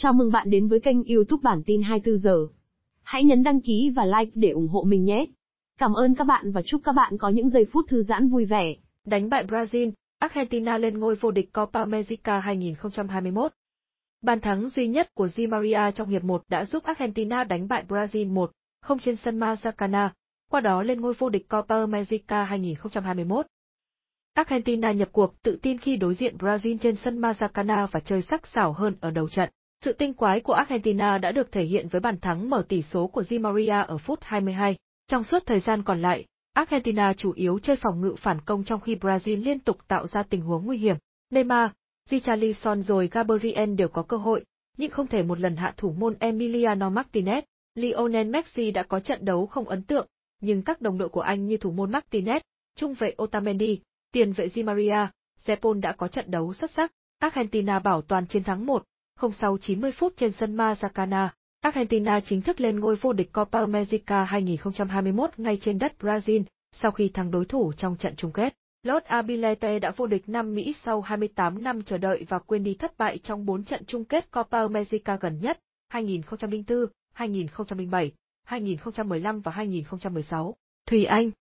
Chào mừng bạn đến với kênh YouTube Bản tin 24 giờ. Hãy nhấn đăng ký và like để ủng hộ mình nhé. Cảm ơn các bạn và chúc các bạn có những giây phút thư giãn vui vẻ. Đánh bại Brazil, Argentina lên ngôi vô địch Copa America 2021. Bàn thắng duy nhất của Di Maria trong hiệp 1 đã giúp Argentina đánh bại Brazil 1-0 trên sân Maracana, qua đó lên ngôi vô địch Copa America 2021. Argentina nhập cuộc tự tin khi đối diện Brazil trên sân Maracana và chơi sắc sảo hơn ở đầu trận. Sự tinh quái của Argentina đã được thể hiện với bàn thắng mở tỷ số của Di Maria ở phút 22. Trong suốt thời gian còn lại, Argentina chủ yếu chơi phòng ngự phản công trong khi Brazil liên tục tạo ra tình huống nguy hiểm. Neymar, Richarlison rồi Gabriel đều có cơ hội, nhưng không thể một lần hạ thủ môn Emiliano Martinez. Lionel Messi đã có trận đấu không ấn tượng, nhưng các đồng đội của anh như thủ môn Martinez, trung vệ Otamendi, tiền vệ Di Maria, Zepol đã có trận đấu xuất sắc. Argentina bảo toàn chiến thắng 1, 06 90 phút trên sân Maracana, Argentina chính thức lên ngôi vô địch Copa America 2021 ngay trên đất Brazil, sau khi thắng đối thủ trong trận chung kết. Los Abilete đã vô địch năm Mỹ sau 28 năm chờ đợi và quên đi thất bại trong 4 trận chung kết Copa America gần nhất, 2004, 2007, 2015 và 2016. Thùy Anh